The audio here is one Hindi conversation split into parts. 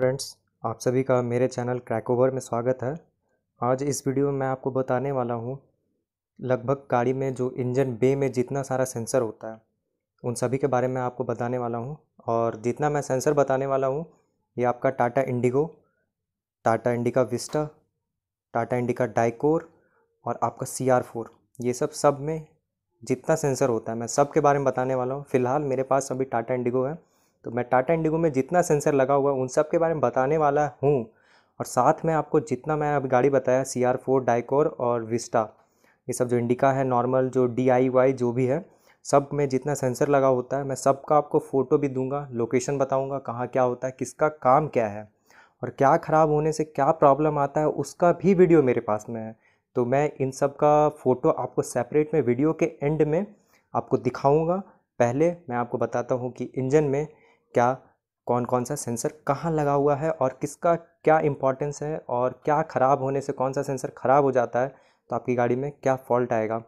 फ्रेंड्स आप सभी का मेरे चैनल ओवर में स्वागत है आज इस वीडियो में मैं आपको बताने वाला हूँ लगभग गाड़ी में जो इंजन बे में जितना सारा सेंसर होता है उन सभी के बारे में आपको बताने वाला हूँ और जितना मैं सेंसर बताने वाला हूँ ये आपका Tata Indigo Tata Indica Vista Tata Indica Dicor और आपका सी आर फोर ये सब सब में जितना सेंसर होता है मैं सब के बारे में बताने वाला हूँ फ़िलहाल मेरे पास अभी टाटा इंडिगो है तो मैं टाटा इंडिगो में जितना सेंसर लगा हुआ है उन सब के बारे में बताने वाला हूँ और साथ में आपको जितना मैं अभी गाड़ी बताया सी आर फोर डाइकोर और विस्टा ये सब जो इंडिका है नॉर्मल जो डी आई वाई जो भी है सब में जितना सेंसर लगा होता है मैं सब का आपको फ़ोटो भी दूंगा लोकेशन बताऊंगा कहाँ क्या होता है किसका काम क्या है और क्या ख़राब होने से क्या प्रॉब्लम आता है उसका भी वीडियो मेरे पास में है तो मैं इन सब का फ़ोटो आपको सेपरेट में वीडियो के एंड में आपको दिखाऊँगा पहले मैं आपको बताता हूँ कि इंजन में क्या कौन कौन सा सेंसर कहाँ लगा हुआ है और किसका क्या इंपॉर्टेंस है और क्या ख़राब होने से कौन सा सेंसर ख़राब हो जाता है तो आपकी गाड़ी में क्या फॉल्ट आएगा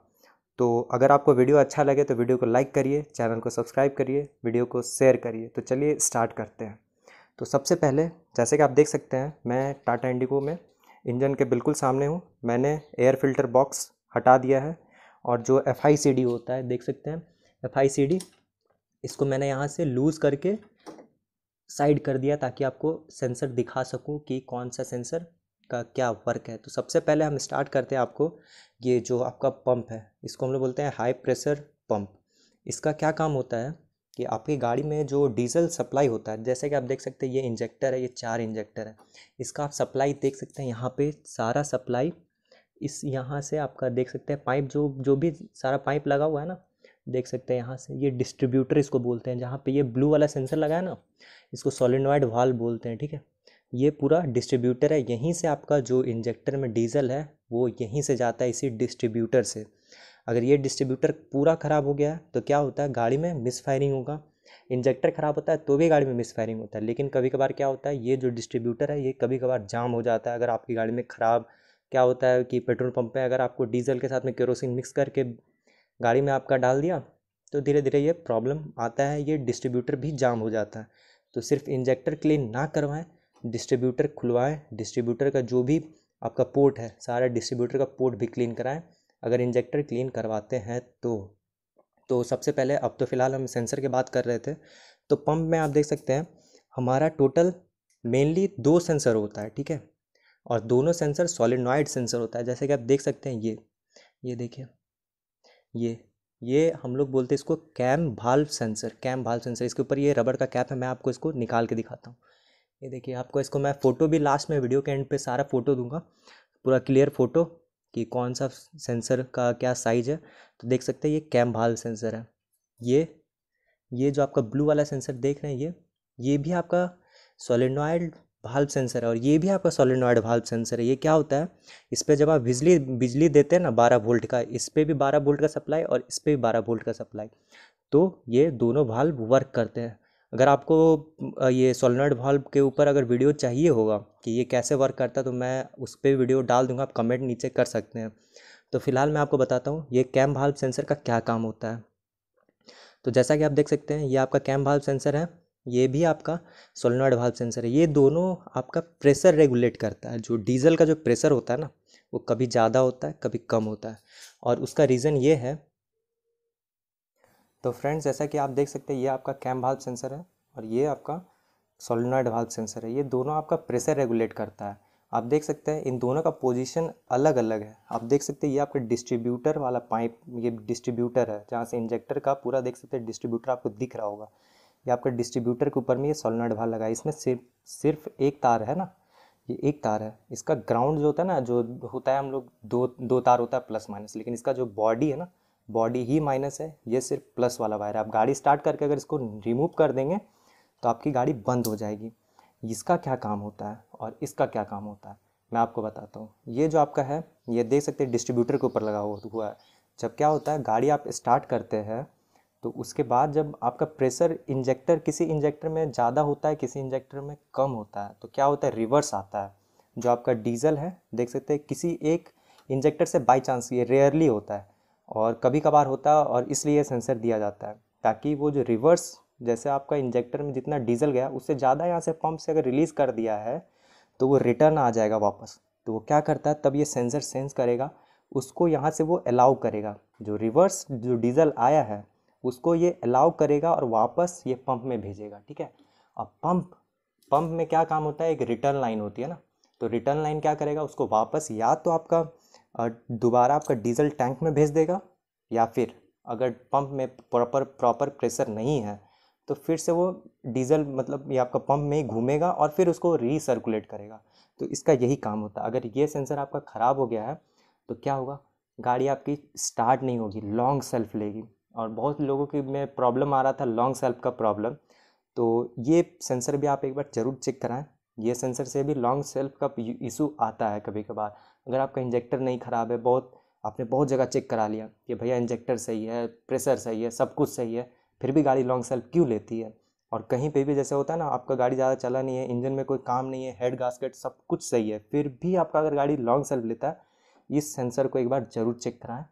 तो अगर आपको वीडियो अच्छा लगे तो वीडियो को लाइक करिए चैनल को सब्सक्राइब करिए वीडियो को शेयर करिए तो चलिए स्टार्ट करते हैं तो सबसे पहले जैसे कि आप देख सकते हैं मैं टाटा इंडिगो में इंजन के बिल्कुल सामने हूँ मैंने एयर फिल्टर बॉक्स हटा दिया है और जो एफ होता है देख सकते हैं एफ इसको मैंने यहाँ से लूज़ करके साइड कर दिया ताकि आपको सेंसर दिखा सकूं कि कौन सा सेंसर का क्या वर्क है तो सबसे पहले हम स्टार्ट करते हैं आपको ये जो आपका पंप है इसको हम लोग बोलते हैं हाई प्रेशर पंप इसका क्या काम होता है कि आपकी गाड़ी में जो डीजल सप्लाई होता है जैसे कि आप देख सकते हैं ये इंजेक्टर है ये चार इंजेक्टर है इसका आप सप्लाई देख सकते हैं यहाँ पे सारा सप्लाई इस यहाँ से आपका देख सकते हैं पाइप जो जो भी सारा पाइप लगा हुआ है ना देख सकते हैं यहाँ से ये डिस्ट्रीब्यूटर इसको बोलते हैं जहाँ पे ये ब्लू वाला सेंसर लगा है ना इसको सोलिनॉइड वाल बोलते हैं ठीक है ये पूरा डिस्ट्रीब्यूटर है यहीं से आपका जो इंजेक्टर में डीजल है वो यहीं से जाता है इसी डिस्ट्रीब्यूटर से अगर ये डिस्ट्रीब्यूटर पूरा ख़राब हो गया तो क्या होता है गाड़ी में मिस फायरिंग होगा इंजेक्टर ख़राब होता है तो भी गाड़ी में मिस फायरिंग होता है लेकिन कभी कभार क्या होता है ये जो डिस्ट्रीब्यूटर है ये कभी कभार जाम हो जाता है अगर आपकी गाड़ी में ख़राब क्या होता है कि पेट्रोल पंप पे अगर आपको डीजल के साथ में केरोसिन मिक्स करके गाड़ी में आपका डाल दिया तो धीरे धीरे ये प्रॉब्लम आता है ये डिस्ट्रीब्यूटर भी जाम हो जाता है तो सिर्फ इंजेक्टर क्लीन ना करवाएं डिस्ट्रीब्यूटर खुलवाएं डिस्ट्रीब्यूटर का जो भी आपका पोर्ट है सारा डिस्ट्रीब्यूटर का पोर्ट भी क्लीन कराएं अगर इंजेक्टर क्लीन करवाते हैं तो तो सबसे पहले अब तो फ़िलहाल हम सेंसर की बात कर रहे थे तो पंप में आप देख सकते हैं हमारा टोटल मेनली दो सेंसर होता है ठीक है और दोनों सेंसर सॉलिनॉइड सेंसर होता है जैसे कि आप देख सकते हैं ये ये देखिए ये ये हम लोग बोलते हैं इसको cam valve sensor cam valve sensor इसके ऊपर ये रबड़ का कैप है मैं आपको इसको निकाल के दिखाता हूँ ये देखिए आपको इसको मैं फ़ोटो भी लास्ट में वीडियो के एंड पे सारा फ़ोटो दूंगा पूरा क्लियर फ़ोटो कि कौन सा सेंसर का क्या साइज़ है तो देख सकते हैं ये कैम भाल्व सेंसर है ये ये जो आपका ब्लू वाला सेंसर देख रहे हैं ये ये भी आपका सोलेनॉइड वाल्व सेंसर है और ये भी आपका सोलिनॉइड वाल्व सेंसर है ये क्या होता है इस पर जब आप बिजली बिजली देते हैं ना बारह वोल्ट का इस पर भी बारह वोल्ट का सप्लाई और इस पर भी बारह वोल्ट का सप्लाई तो ये दोनों वाल्व वर्क करते हैं अगर आपको ये सोलनॉइड वाल्व के ऊपर अगर वीडियो चाहिए होगा कि ये कैसे वर्क करता है तो मैं उस पर वीडियो डाल दूंगा आप कमेंट नीचे कर सकते हैं तो फिलहाल मैं आपको बताता हूँ ये कैम वाल्व सेंसर का क्या काम होता है तो जैसा कि आप देख सकते हैं ये आपका कैम वाल्व सेंसर है ये भी आपका सोलनॉइड वाल्व सेंसर है ये दोनों आपका प्रेशर रेगुलेट करता है जो डीजल का जो प्रेशर होता है ना वो कभी ज़्यादा होता है कभी कम होता है और उसका रीज़न ये है तो फ्रेंड्स जैसा कि आप देख सकते हैं ये आपका कैम वाल्व सेंसर है और ये आपका सोलनॉइड वाल्व सेंसर है ये दोनों आपका प्रेशर रेगुलेट करता है आप देख सकते हैं इन दोनों का पोजीशन अलग अलग है आप देख सकते हैं ये आपका डिस्ट्रीब्यूटर वाला पाइप ये डिस्ट्रीब्यूटर है जहाँ से इंजेक्टर का पूरा देख सकते हैं डिस्ट्रीब्यूटर आपको दिख रहा होगा ये आपका डिस्ट्रीब्यूटर के ऊपर में ये सोलनट भार लगा है इसमें सिर्फ सिर्फ एक तार है ना ये एक तार है इसका ग्राउंड जो होता है ना जो होता है हम लोग दो दो तार होता है प्लस माइनस लेकिन इसका जो बॉडी है ना बॉडी ही माइनस है ये सिर्फ प्लस वाला वायर है आप गाड़ी स्टार्ट करके अगर इसको रिमूव कर देंगे तो आपकी गाड़ी बंद हो जाएगी इसका क्या काम होता है और इसका क्या काम होता है मैं आपको बताता हूँ ये जो आपका है ये देख सकते हैं डिस्ट्रीब्यूटर के ऊपर लगा हुआ है जब क्या होता है गाड़ी आप स्टार्ट करते हैं तो उसके बाद जब आपका प्रेशर इंजेक्टर किसी इंजेक्टर में ज़्यादा होता है किसी इंजेक्टर में कम होता है तो क्या होता है रिवर्स आता है जो आपका डीजल है देख सकते हैं किसी एक इंजेक्टर से बाई चांस ये रेयरली होता है और कभी कभार होता है और इसलिए सेंसर दिया जाता है ताकि वो जो रिवर्स जैसे आपका इंजेक्टर में जितना डीजल गया उससे ज़्यादा यहाँ से पंप से अगर रिलीज़ कर दिया है तो वो रिटर्न आ जाएगा वापस तो वो क्या करता है तब ये सेंसर सेंस करेगा उसको यहाँ से वो अलाउ करेगा जो रिवर्स जो डीजल आया है उसको ये अलाउ करेगा और वापस ये पंप में भेजेगा ठीक है अब पंप पंप में क्या काम होता है एक रिटर्न लाइन होती है ना तो रिटर्न लाइन क्या करेगा उसको वापस या तो आपका दोबारा आपका डीजल टैंक में भेज देगा या फिर अगर पंप में प्रॉपर प्रॉपर प्रेशर नहीं है तो फिर से वो डीजल मतलब ये आपका पंप में ही घूमेगा और फिर उसको रीसर्कुलेट करेगा तो इसका यही काम होता है अगर ये सेंसर आपका ख़राब हो गया है तो क्या होगा गाड़ी आपकी स्टार्ट नहीं होगी लॉन्ग सेल्फ लेगी और बहुत लोगों की में प्रॉब्लम आ रहा था लॉन्ग सेल्फ का प्रॉब्लम तो ये सेंसर भी आप एक बार ज़रूर चेक कराएं ये सेंसर से भी लॉन्ग सेल्फ का इशू आता है कभी कभार अगर आपका इंजेक्टर नहीं ख़राब है बहुत आपने बहुत जगह चेक करा लिया कि भैया इंजेक्टर सही है प्रेशर सही है सब कुछ सही है फिर भी गाड़ी लॉन्ग सेल्फ क्यों लेती है और कहीं पे भी जैसे होता है ना आपका गाड़ी ज़्यादा चला नहीं है इंजन में कोई काम नहीं है हेड गास्केट सब कुछ सही है फिर भी आपका अगर गाड़ी लॉन्ग सेल्फ लेता है इस सेंसर को एक बार ज़रूर चेक कराएं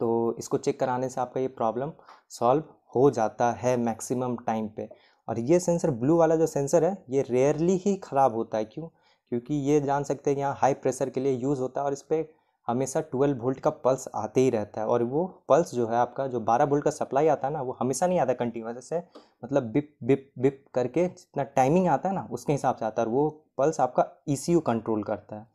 तो इसको चेक कराने से आपका ये प्रॉब्लम सॉल्व हो जाता है मैक्सिमम टाइम पे और ये सेंसर ब्लू वाला जो सेंसर है ये रेयरली ही ख़राब होता है क्यों क्योंकि ये जान सकते हैं कि यहाँ हाई प्रेशर के लिए यूज़ होता है और इस पर हमेशा ट्वेल्व वोल्ट का पल्स आते ही रहता है और वो पल्स जो है आपका जो बारह वोल्ट का सप्लाई आता है ना वो हमेशा नहीं आता कंटिन्यूस से मतलब बिप बिप बिप करके जितना टाइमिंग आता है ना उसके हिसाब से आता है और वो पल्स आपका ई e कंट्रोल करता है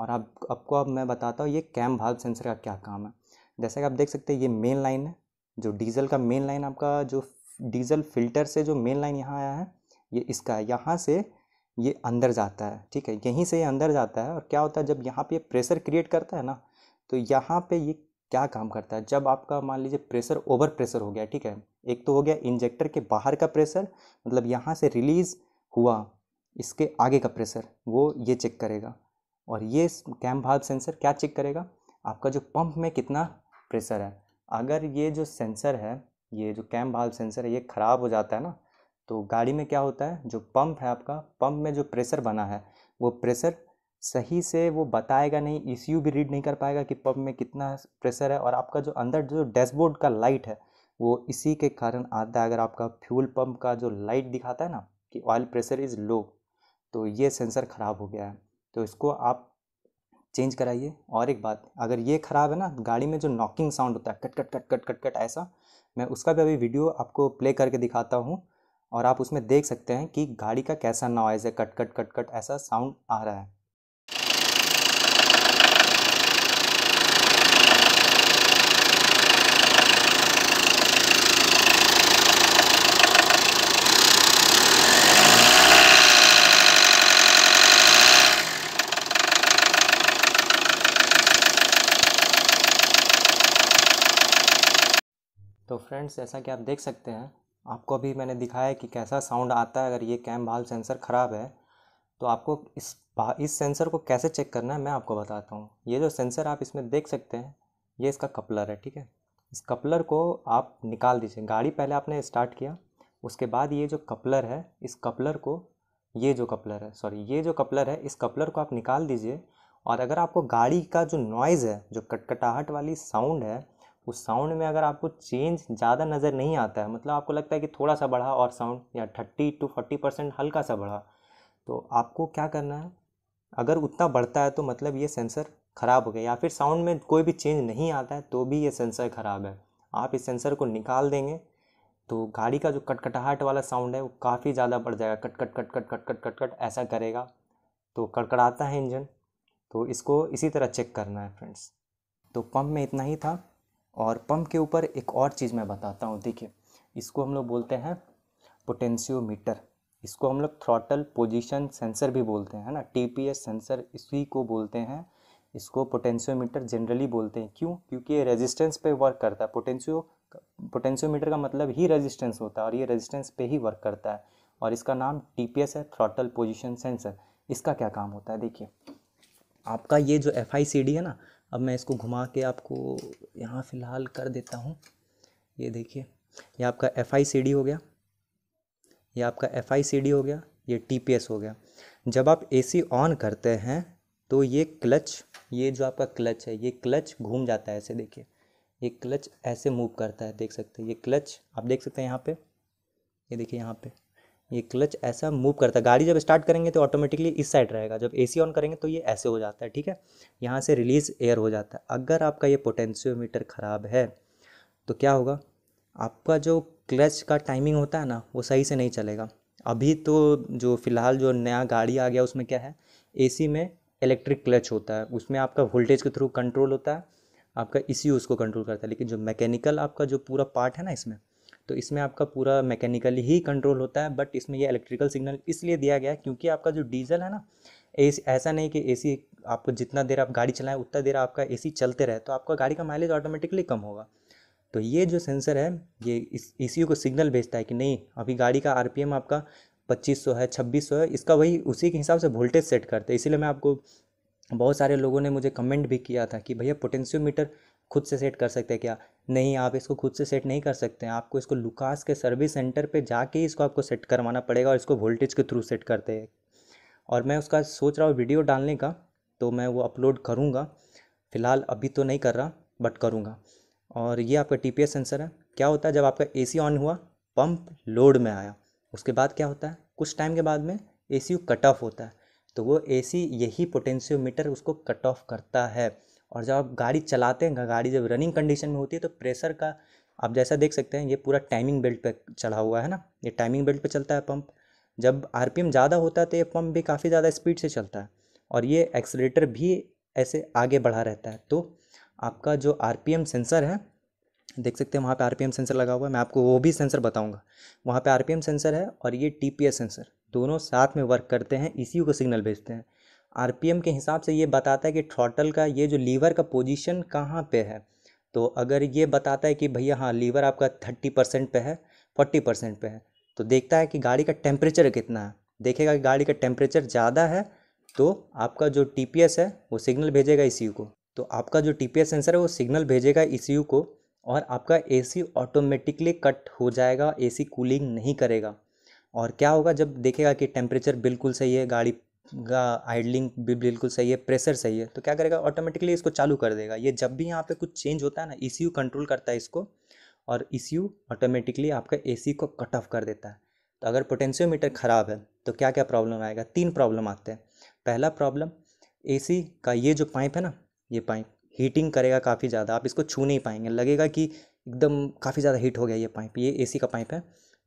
और आप आपको अब मैं बताता हूँ ये कैम भाव सेंसर का क्या काम है जैसा कि आप देख सकते हैं ये मेन लाइन है जो डीजल का मेन लाइन आपका जो डीजल फिल्टर से जो मेन लाइन यहाँ आया है ये इसका यहाँ से ये अंदर जाता है ठीक है यहीं से ये अंदर जाता है और क्या होता है जब यहाँ पे प्रेशर क्रिएट करता है ना तो यहाँ पे ये क्या काम करता है जब आपका मान लीजिए प्रेशर ओवर प्रेशर हो गया ठीक है एक तो हो गया इंजेक्टर के बाहर का प्रेशर मतलब यहाँ से रिलीज़ हुआ इसके आगे का प्रेशर वो ये चेक करेगा और ये कैम भाव सेंसर क्या चेक करेगा आपका जो पंप में कितना प्रेशर है अगर ये जो सेंसर है ये जो कैम भाव सेंसर है ये ख़राब हो जाता है ना तो गाड़ी में क्या होता है जो पंप है आपका पंप में जो प्रेशर बना है वो प्रेशर सही से वो बताएगा नहीं ई भी रीड नहीं कर पाएगा कि पंप में कितना प्रेशर है और आपका जो अंदर जो डैशबोर्ड का लाइट है वो इसी के कारण आता है अगर आपका फ्यूल पंप का जो लाइट दिखाता है ना कि ऑयल प्रेशर इज़ लो तो ये सेंसर ख़राब हो गया है तो इसको आप चेंज कराइए और एक बात अगर ये ख़राब है ना गाड़ी में जो नॉकिंग साउंड होता है कट कट कट कट कट कट ऐसा मैं उसका भी अभी वीडियो आपको प्ले करके दिखाता हूँ और आप उसमें देख सकते हैं कि गाड़ी का कैसा नॉइज़ है कट कट कट कट ऐसा साउंड आ रहा है फ्रेंड्स जैसा कि आप देख सकते हैं आपको अभी मैंने दिखाया कि कैसा साउंड आता है अगर ये कैम भाल सेंसर ख़राब है तो आपको इस इस सेंसर को कैसे चेक करना है मैं आपको बताता हूँ ये जो सेंसर आप इसमें देख सकते हैं ये इसका कपलर है ठीक है इस कपलर को आप निकाल दीजिए गाड़ी पहले आपने स्टार्ट किया उसके बाद ये जो कपलर है इस कपलर को ये जो कपलर है सॉरी ये जो कपलर है इस कपलर को आप निकाल दीजिए और अगर आपको गाड़ी का जो नॉइज़ है जो कटकटाहट वाली साउंड है उस साउंड में अगर आपको चेंज ज़्यादा नज़र नहीं आता है मतलब आपको लगता है कि थोड़ा सा बढ़ा और साउंड या थर्टी टू फोर्टी परसेंट हल्का सा बढ़ा तो आपको क्या करना है अगर उतना बढ़ता है तो मतलब ये सेंसर ख़राब हो गया या फिर साउंड में कोई भी चेंज नहीं आता है तो भी ये सेंसर ख़राब है आप इस सेंसर को निकाल देंगे तो गाड़ी का जो कटकटाहट वाला साउंड है वो काफ़ी ज़्यादा बढ़ जाएगा कट कट कट कट कट कट कट कट ऐसा करेगा तो कड़कड़ाता है इंजन तो इसको इसी तरह चेक करना है फ्रेंड्स तो पंप में इतना ही था और पंप के ऊपर एक और चीज़ मैं बताता हूँ देखिए इसको हम लोग बोलते हैं पोटेंशियोमीटर इसको हम लोग थ्रॉटल पोजीशन सेंसर भी बोलते हैं टी ना टीपीएस सेंसर इसी को बोलते हैं इसको पोटेंशियोमीटर जनरली बोलते हैं क्यों क्योंकि ये रेजिस्टेंस पे वर्क करता है पोटेंशियो पोटेंशियोमीटर का मतलब ही रेजिस्टेंस होता है और ये रेजिस्टेंस पे ही वर्क करता है और इसका नाम टी है थ्रॉटल पोजिशन सेंसर इसका क्या काम होता है देखिए आपका ये जो एफ है ना अब मैं इसको घुमा के आपको यहाँ फ़िलहाल कर देता हूँ ये देखिए ये आपका एफ आई सी डी हो गया ये आपका एफ आई सी डी हो गया ये टी पी एस हो गया जब आप ए सी ऑन करते हैं तो ये क्लच ये जो आपका क्लच है ये क्लच घूम जाता है ऐसे देखिए ये क्लच ऐसे मूव करता है देख सकते हैं ये क्लच आप देख सकते हैं यहाँ पे ये देखिए यहाँ पे ये क्लच ऐसा मूव करता है गाड़ी जब स्टार्ट करेंगे तो ऑटोमेटिकली इस साइड रहेगा जब एसी ऑन करेंगे तो ये ऐसे हो जाता है ठीक है यहाँ से रिलीज़ एयर हो जाता है अगर आपका ये पोटेंशियोमीटर ख़राब है तो क्या होगा आपका जो क्लच का टाइमिंग होता है ना वो सही से नहीं चलेगा अभी तो जो फ़िलहाल जो नया गाड़ी आ गया उसमें क्या है ए में इलेक्ट्रिक क्लच होता है उसमें आपका वोल्टेज के थ्रू कंट्रोल होता है आपका इसी उसको कंट्रोल करता है लेकिन जो मैकेनिकल आपका जो पूरा पार्ट है ना इसमें तो इसमें आपका पूरा मैकेनिकली ही कंट्रोल होता है बट इसमें ये इलेक्ट्रिकल सिग्नल इसलिए दिया गया है क्योंकि आपका जो डीजल है ना ए ऐसा नहीं कि एसी आपको जितना देर आप गाड़ी चलाएं उतना देर आपका एसी चलते रहे तो आपका गाड़ी का माइलेज ऑटोमेटिकली कम होगा तो ये जो सेंसर है ये इस ए को सिग्नल भेजता है कि नहीं अभी गाड़ी का आर आपका 2500 है 2600 है इसका वही उसी के हिसाब से वोल्टेज सेट करते हैं इसीलिए मैं आपको बहुत सारे लोगों ने मुझे कमेंट भी किया था कि भैया पोटेंशियोमीटर खुद से सेट कर सकते हैं क्या नहीं आप इसको खुद से सेट नहीं कर सकते हैं आपको इसको लुकास के सर्विस सेंटर पे जाके ही इसको आपको सेट करवाना पड़ेगा और इसको वोल्टेज के थ्रू सेट करते हैं और मैं उसका सोच रहा हूँ वीडियो डालने का तो मैं वो अपलोड करूँगा फ़िलहाल अभी तो नहीं कर रहा बट करूँगा और ये आपका टी सेंसर है क्या होता है जब आपका ए ऑन हुआ पंप लोड में आया उसके बाद क्या होता है कुछ टाइम के बाद में ए कट ऑफ होता है तो वो ए यही पोटेंशियोमीटर उसको कट ऑफ करता है और जब आप गाड़ी चलाते हैं गाड़ी जब रनिंग कंडीशन में होती है तो प्रेशर का आप जैसा देख सकते हैं ये पूरा टाइमिंग बेल्ट पे चढ़ा हुआ है ना ये टाइमिंग बेल्ट पे चलता है पंप जब आर ज़्यादा होता है तो ये पंप भी काफ़ी ज़्यादा स्पीड से चलता है और ये एक्सलेटर भी ऐसे आगे बढ़ा रहता है तो आपका जो आर सेंसर है देख सकते हैं वहाँ पे आर सेंसर लगा हुआ है मैं आपको वो भी सेंसर बताऊंगा वहाँ पे आर सेंसर है और ये टी सेंसर दोनों साथ में वर्क करते हैं इसी को सिग्नल भेजते हैं आरपीएम के हिसाब से ये बताता है कि थ्रॉटल का ये जो लीवर का पोजीशन कहाँ पे है तो अगर ये बताता है कि भैया हाँ लीवर आपका थर्टी परसेंट पे है फोर्टी परसेंट पे है तो देखता है कि गाड़ी का टेम्परेचर कितना है देखेगा कि गाड़ी का टेम्परेचर ज़्यादा है तो आपका जो टी है वो सिग्नल भेजेगा ई e को तो आपका जो टी सेंसर है वो सिग्नल भेजेगा ई e को और आपका ए ऑटोमेटिकली कट हो जाएगा ए कूलिंग नहीं करेगा और क्या होगा जब देखेगा कि टेम्परेचर बिल्कुल सही है गाड़ी का आइडलिंग भी बिल्कुल सही है प्रेशर सही है तो क्या करेगा ऑटोमेटिकली इसको चालू कर देगा ये जब भी यहाँ पे कुछ चेंज होता है ना ई कंट्रोल करता है इसको और ई ऑटोमेटिकली आपका ए को कट ऑफ कर देता है तो अगर पोटेंशियोमीटर ख़राब है तो क्या क्या प्रॉब्लम आएगा तीन प्रॉब्लम आते हैं पहला प्रॉब्लम ए का ये जो पाइप है ना ये पाइप हीटिंग करेगा काफ़ी ज़्यादा आप इसको छू नहीं पाएंगे लगेगा कि एकदम काफ़ी ज़्यादा हीट हो गया ये पाइप ये एसी का पाइप है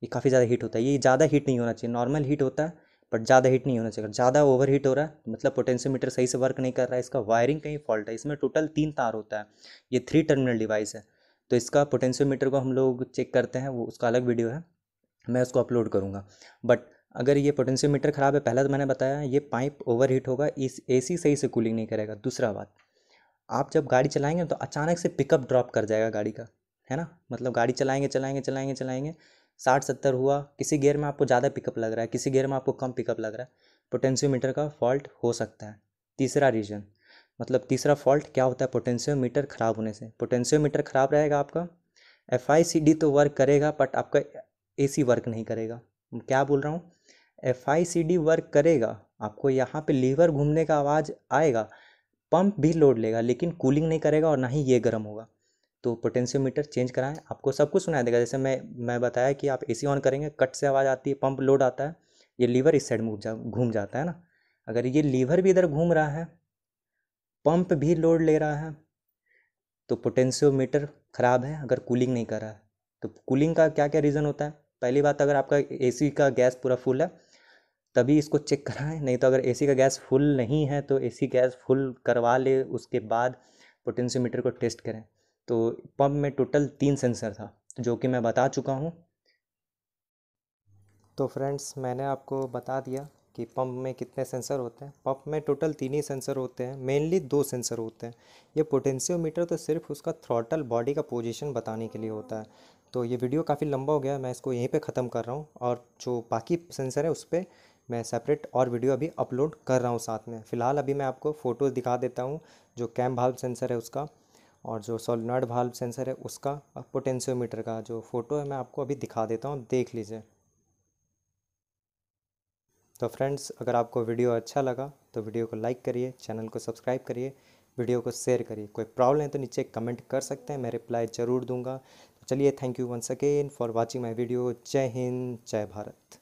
ये काफ़ी ज़्यादा हीट होता है ये ज़्यादा हीट नहीं होना चाहिए नॉर्मल हीट होता है बट ज़्यादा हीट नहीं होना चाहिए ज़्यादा ओवर हीट हो रहा है मतलब पोटेंशियोमीटर सही से वर्क नहीं कर रहा है इसका वायरिंग कहीं फॉल्ट है इसमें टोटल तीन तार होता है ये थ्री टर्मिनल डिवाइस है तो इसका पोटेंशियोमीटर को हम लोग चेक करते हैं वो उसका अलग वीडियो है मैं उसको अपलोड करूँगा बट अगर ये पोटेंशियोमीटर ख़राब है पहला तो मैंने बताया ये पाइप ओवर हीट होगा इस सी सही से कूलिंग नहीं करेगा दूसरा बात आप जब गाड़ी चलाएंगे तो अचानक से पिकअप ड्रॉप कर जाएगा गाड़ी का है ना मतलब गाड़ी चलाएंगे चलाएंगे चलाएंगे चलाएंगे साठ सत्तर हुआ किसी गेयर में आपको ज़्यादा पिकअप लग रहा है किसी गेयर में आपको कम पिकअप लग रहा है पोटेंशियोमीटर का फॉल्ट हो सकता है तीसरा रीजन मतलब तीसरा फॉल्ट क्या होता है पोटेंशियोमीटर ख़राब होने से पोटेंशियोमीटर ख़राब रहेगा आपका एफ आई सी डी तो वर्क करेगा बट आपका ए सी वर्क नहीं करेगा क्या बोल रहा हूँ F I C D work करेगा आपको यहाँ पे लीवर घूमने का आवाज़ आएगा पंप भी लोड लेगा लेकिन कूलिंग नहीं करेगा और ना ही ये गर्म होगा तो पोटेंशियोमीटर चेंज कराएं आपको सब कुछ सुनाया देगा जैसे मैं मैं बताया कि आप एसी ऑन करेंगे कट से आवाज़ आती है पंप लोड आता है ये लीवर इस साइड में जा घूम जाता है ना अगर ये लीवर भी इधर घूम रहा है पंप भी लोड ले रहा है तो पोटेंशियोमीटर ख़राब है अगर कूलिंग नहीं कर रहा है तो कूलिंग का क्या क्या रीज़न होता है पहली बात अगर आपका ए का गैस पूरा फुल है तभी इसको चेक कराएं नहीं तो अगर एसी का गैस फुल नहीं है तो एसी गैस फुल करवा ले उसके बाद पोटेंशियोमीटर को टेस्ट करें तो पंप में टोटल तीन सेंसर था जो कि मैं बता चुका हूँ तो फ्रेंड्स मैंने आपको बता दिया कि पंप में कितने सेंसर होते हैं पंप में टोटल तीन ही सेंसर होते हैं मेनली दो सेंसर होते हैं ये पोटेंशियोमीटर तो सिर्फ उसका थ्रॉटल बॉडी का पोजीशन बताने के लिए होता है तो ये वीडियो काफ़ी लंबा हो गया मैं इसको यहीं पे ख़त्म कर रहा हूँ और जो बाकी सेंसर है उस पर मैं सेपरेट और वीडियो अभी अपलोड कर रहा हूँ साथ में फ़िलहाल अभी मैं आपको फ़ोटोज़ दिखा देता हूँ जो कैम भाव सेंसर है उसका और जो सोलनॉइड वाल्व सेंसर है उसका पोटेंशियोमीटर का जो फ़ोटो है मैं आपको अभी दिखा देता हूँ देख लीजिए तो फ्रेंड्स अगर आपको वीडियो अच्छा लगा तो वीडियो को लाइक करिए चैनल को सब्सक्राइब करिए वीडियो को शेयर करिए कोई प्रॉब्लम है तो नीचे कमेंट कर सकते हैं मैं रिप्लाई ज़रूर दूंगा तो चलिए thank you once again for watching my video जय हिंद जय भारत